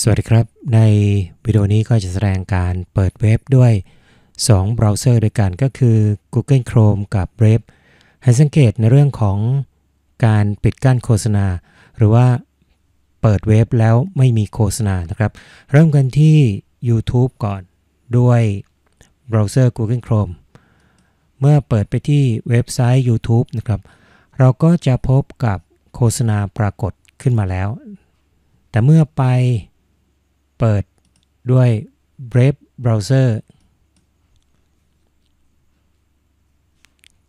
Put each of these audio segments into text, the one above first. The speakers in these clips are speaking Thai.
สวัสดีครับในวิดีโอนี้ก็จะแสดงการเปิดเว็บด้วย2เบราว์เซอร์ด้วยกัน ก็คือ Google Chrome กับ Brave ให้สังเกตในเรื่องของการปิดกั้นโฆษณา หรือว่าเปิดเว็บแล้วไม่มีโฆษณานะครับ เริ่มกันที่ YouTube ก่อนด้วยเบราว์เซอร์ Google Chrome เมื่อเปิดไปที่เว็บไซต์ YouTube นะครับ เราก็จะพบกับโฆษณาปรากฏขึ้นมาแล้ว แต่เมื่อไปเปิดด้วย Brave Browser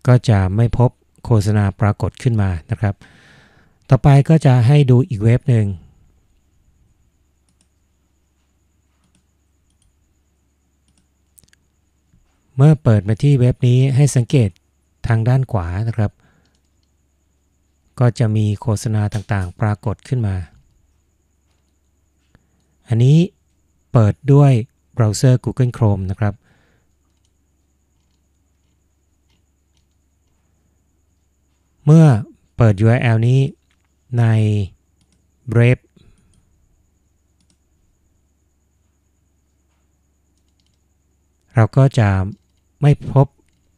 ก็จะไม่พบโฆษณาปรากฏขึ้นมานะครับ ต่อไปก็จะให้ดูอีกเว็บหนึ่งเมื่อเปิดมาที่เว็บนี้ให้สังเกตทางด้านขวานะครับ ก็จะมีโฆษณาต่างๆปรากฏขึ้นมาอันนี้เปิดด้วยเบราว์เซอร์ Google Chrome นะครับ เมื่อเปิด URL นี้ใน Brave เราก็จะไม่พบ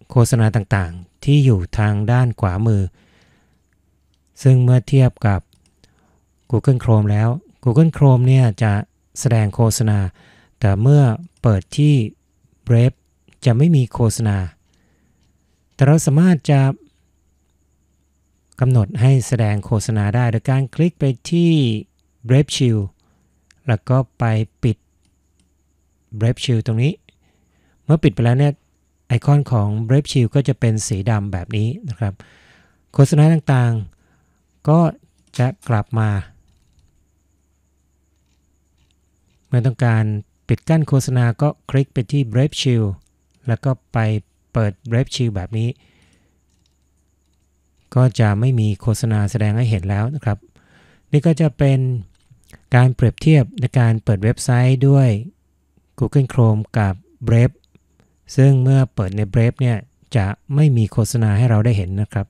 โฆษณาต่างๆที่อยู่ทางด้านขวามือ ซึ่งเมื่อเทียบกับ Google Chrome แล้ว Google Chrome เนี่ยจะแสดงโฆษณา แต่เมื่อเปิดที่ Brave จะไม่มีโฆษณาแต่เราสามารถจะกำหนดให้แสดงโฆษณาได้ โดยการคลิกไปที่ Brave Shield แล้วก็ไปปิด Brave Shield ตรงนี้ เมื่อปิดไปแล้วเนี่ยไอคอนของ Brave Shield ก็จะเป็นสีดำแบบนี้นะครับ โฆษณาต่างๆก็จะกลับมาเมื่อต้องการปิดกั้นโฆษณาก็คลิกไปที่ Brave Shield แล้วก็ไปเปิด Brave Shield แบบนี้ ก็จะไม่มีโฆษณาแสดงให้เห็นแล้วนะครับ นี่ก็จะเป็นการเปรียบเทียบในการเปิดเว็บไซต์ด้วย Google Chrome กับ Brave ซึ่งเมื่อเปิดใน Brave เนี่ยจะไม่มีโฆษณาให้เราได้เห็นนะครับ